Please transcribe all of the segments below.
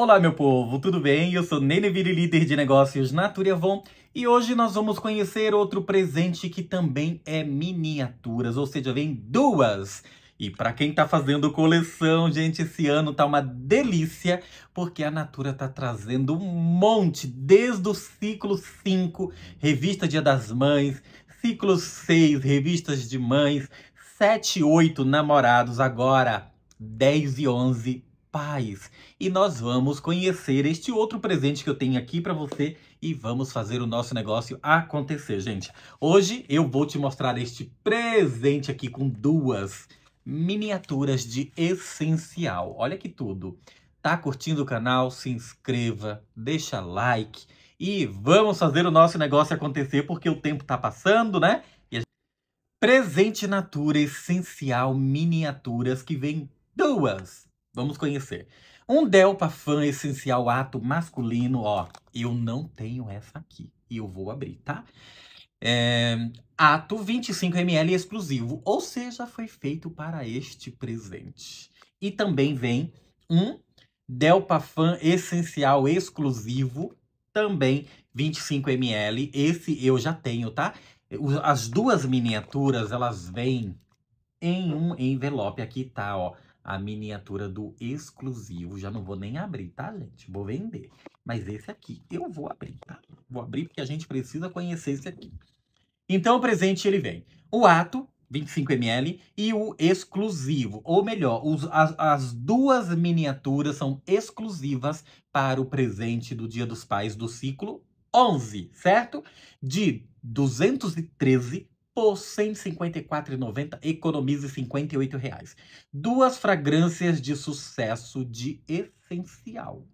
Olá, meu povo, tudo bem? Eu sou Nene Viri, líder de negócios na Turiavon, e hoje nós vamos conhecer outro presente que também é miniaturas, ou seja, vem duas. E para quem está fazendo coleção, gente, esse ano tá uma delícia, porque a Natura tá trazendo um monte, desde o ciclo 5, revista Dia das Mães, ciclo 6, revistas de mães, 7 e 8 namorados agora, 10 e 11 paz. E nós vamos conhecer este outro presente que eu tenho aqui para você e vamos fazer o nosso negócio acontecer, gente. Hoje eu vou te mostrar este presente aqui com duas miniaturas de essencial. Olha que tudo. Tá curtindo o canal? Se inscreva, deixa like e vamos fazer o nosso negócio acontecer porque o tempo tá passando, né? Presente Natura Essencial Miniaturas que vem duas Vamos conhecer. Um Delpa Fan Essencial Ato Masculino, ó. Eu não tenho essa aqui. E eu vou abrir, tá? É, ato 25ml exclusivo. Ou seja, foi feito para este presente. E também vem um Delpa Fan Essencial Exclusivo. Também 25ml. Esse eu já tenho, tá? As duas miniaturas, elas vêm em um envelope. Aqui tá, ó a miniatura do exclusivo. Já não vou nem abrir, tá, gente? Vou vender. Mas esse aqui eu vou abrir, tá? Vou abrir porque a gente precisa conhecer esse aqui. Então o presente ele vem. O ato, 25ml, e o exclusivo. Ou melhor, os, as, as duas miniaturas são exclusivas para o presente do Dia dos Pais do ciclo 11, certo? De 213 por R$ 154,90, economize R$ 58. Reais. Duas fragrâncias de sucesso de essencial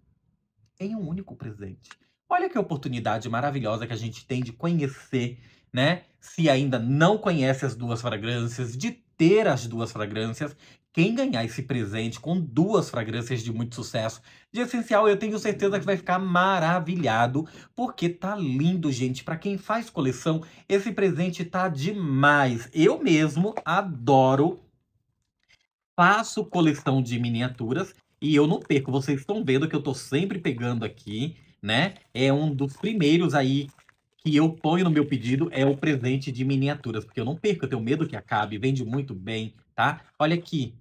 em um único presente. Olha que oportunidade maravilhosa que a gente tem de conhecer, né? Se ainda não conhece as duas fragrâncias, de ter as duas fragrâncias, quem ganhar esse presente com duas fragrâncias de muito sucesso de essencial, eu tenho certeza que vai ficar maravilhado, porque tá lindo, gente. Para quem faz coleção, esse presente tá demais. Eu mesmo adoro. Faço coleção de miniaturas e eu não perco. Vocês estão vendo que eu tô sempre pegando aqui, né? É um dos primeiros aí que eu ponho no meu pedido é o presente de miniaturas, porque eu não perco, eu tenho medo que acabe, vende muito bem, tá? Olha aqui,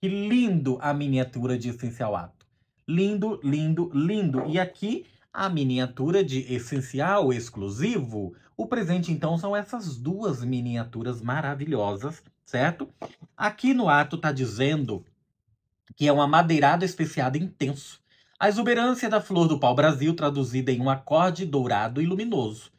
que lindo a miniatura de essencial ato. Lindo, lindo, lindo. E aqui a miniatura de essencial exclusivo. O presente, então, são essas duas miniaturas maravilhosas, certo? Aqui no ato está dizendo que é um amadeirado especiado intenso. A exuberância da flor do pau-brasil traduzida em um acorde dourado e luminoso,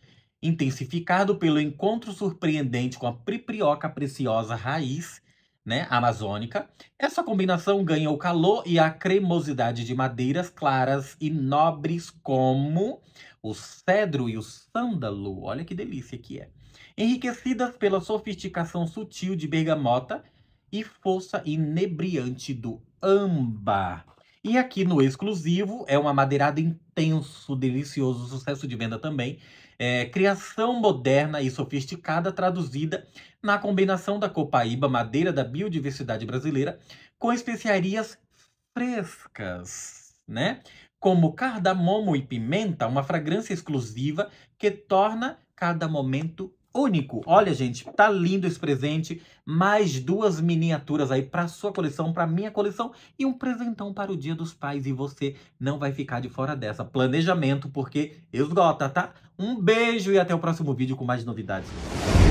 intensificado pelo encontro surpreendente com a priprioca preciosa raiz né, amazônica. Essa combinação ganha o calor e a cremosidade de madeiras claras e nobres como o cedro e o sândalo. Olha que delícia que é. Enriquecidas pela sofisticação sutil de bergamota e força inebriante do âmbar. E aqui no exclusivo é uma madeirada intenso, delicioso, sucesso de venda também. É, criação moderna e sofisticada traduzida na combinação da copaíba, madeira da biodiversidade brasileira, com especiarias frescas, né? Como cardamomo e pimenta, uma fragrância exclusiva que torna cada momento único. Olha, gente, tá lindo esse presente. Mais duas miniaturas aí para sua coleção, para minha coleção e um presentão para o Dia dos Pais e você não vai ficar de fora dessa. Planejamento porque esgota, tá? Um beijo e até o próximo vídeo com mais novidades.